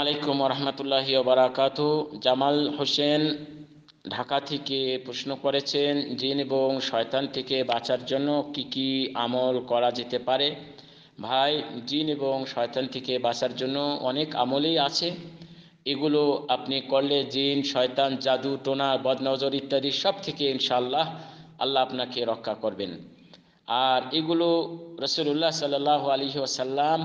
আলাইকুম রহমতুল্লাহ বারাকাত জামাল হোসেন ঢাকা থেকে প্রশ্ন করেছেন জিন এবং শয়তান থেকে বাঁচার জন্য কি কি আমল করা যেতে পারে ভাই জিন এবং শয়তান থেকে বাঁচার জন্য অনেক আমলই আছে এগুলো আপনি করলে জিন শয়তান জাদু টোনা বদনজর ইত্যাদি সব থেকে ইনশাল্লাহ আল্লাহ আপনাকে রক্ষা করবেন আর এগুলো রসুল্লাহ সাল্লাহ আলী ওসাল্লাম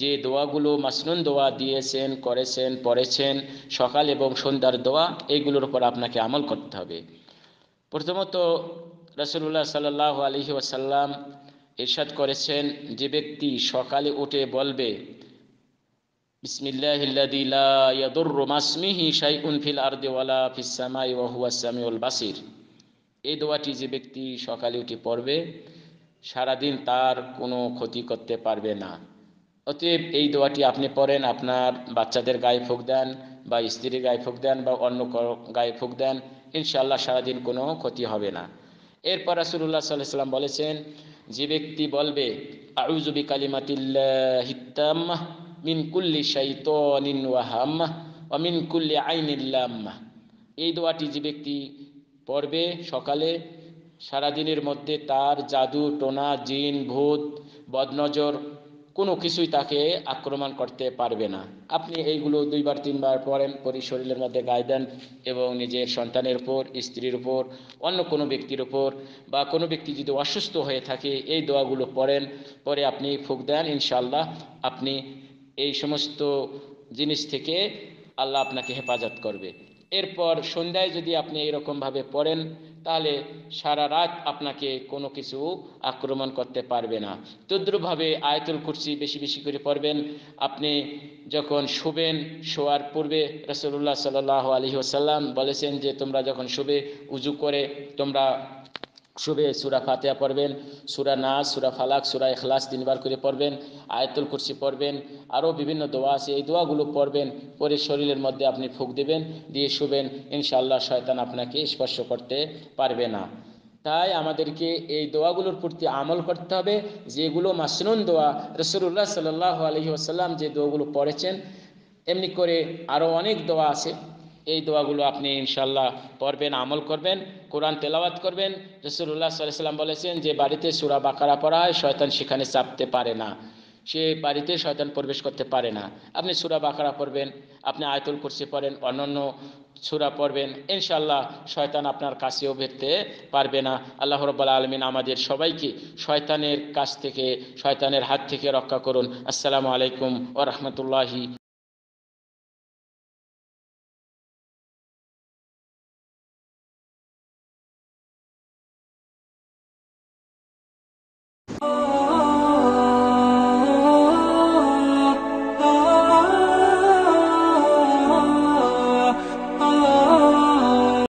যে দোয়াগুলো মাসনুন দোয়া দিয়েছেন করেছেন পড়েছেন সকাল এবং সন্ধ্যার দোয়া এগুলোর উপর আপনাকে আমল করতে হবে প্রথমত রসুল্লাহ সাল্লাহ আলী ওসাল্লাম এরশাদ করেছেন যে ব্যক্তি সকালে উঠে বলবে এই দোয়াটি যে ব্যক্তি সকালে উঠে পড়বে সারাদিন তার কোনো ক্ষতি করতে পারবে না অতএব এই দোয়াটি আপনি পড়েন আপনার বাচ্চাদের গায়ে ফুক দেন বা স্ত্রীর গায়ে ফুক দেন বা অন্য গায়ে ফুক দেন ইনশাল্লাহ সারাদিন কোনো ক্ষতি হবে না এরপর আসুরুল্লাহ সাল্লাহ সাল্লাম বলেছেন যে ব্যক্তি বলবে আউজুবি কালিমাতিল্লাহিত্তাম্মা মিন কুল্লি শাইতনিন ওয়াহাম্মা ও মিন কুল্লি আইনিল্লাম্মা এই দোয়াটি যে ব্যক্তি পড়বে সকালে সারাদিনের মধ্যে তার জাদু টোনা জিন ভূত বদনজর কোনো কিছুই তাকে আক্রমণ করতে পারবে না আপনি এইগুলো দুইবার তিনবার পড়েন পরি শরীরের মধ্যে গায়ে দেন এবং নিজের সন্তানের উপর স্ত্রীর উপর অন্য কোনো ব্যক্তির উপর বা কোনো ব্যক্তি যদি অসুস্থ হয়ে থাকে এই দোয়াগুলো পড়েন পরে আপনি ফুক দেন ইনশাল্লাহ আপনি এই সমস্ত জিনিস থেকে আল্লাহ আপনাকে হেফাজত করবে এরপর সন্ধ্যায় যদি আপনি এরকমভাবে পড়েন তাহলে সারা রাত আপনাকে কোনো কিছু আক্রমণ করতে পারবে না তদ্রুপভাবে আয়তুল কুরসি বেশি বেশি করে পড়বেন আপনি যখন শুবেন শোয়ার পূর্বে রসুল্লাহ সাল আলহি বলেছেন যে তোমরা যখন শুবে উজু করে তোমরা শুভে সুরা ফাতেহা পড়বেন সুরা নাজ সুরা ফালাক সুরা এখলাস তিনবার করে পড়বেন আয়তুল কুরসি পড়বেন আরও বিভিন্ন দোয়া আছে এই দোয়াগুলো পড়বেন পরে শরীরের মধ্যে আপনি ফুক দেবেন দিয়ে শুবেন ইনশাল্লাহ শয়তান আপনাকে স্পর্শ করতে পারবে না তাই আমাদেরকে এই দোয়াগুলোর প্রতি আমল করতে হবে যেগুলো মাসনুন দোয়া রসুল্লাহ সাল্লাহ আলহি আসাল্লাম যে দোয়াগুলো পড়েছেন এমনি করে আরও অনেক দোয়া আছে এই দোয়াগুলো আপনি ইনশাল্লাহ পড়বেন আমল করবেন কোরআন তেলাওয়াত করবেন রসুল্লাহ সাল্লাম বলেছেন যে বাড়িতে সুরা বাকারা পড়া হয় শয়তান সেখানে চাপতে পারে না সে বাড়িতে শয়তান প্রবেশ করতে পারে না আপনি সুরা বাকারা পড়বেন আপনি আয়তুল কুরসি পড়েন অন্যান্য সুরা পড়বেন ইনশাল্লাহ শয়তান আপনার কাছেও ভেটতে পারবে না আল্লাহ রব্বাল আলমিন আমাদের সবাইকে শয়তানের কাছ থেকে শয়তানের হাত থেকে রক্ষা করুন আসসালামু আলাইকুম ও রহমতুল্লাহি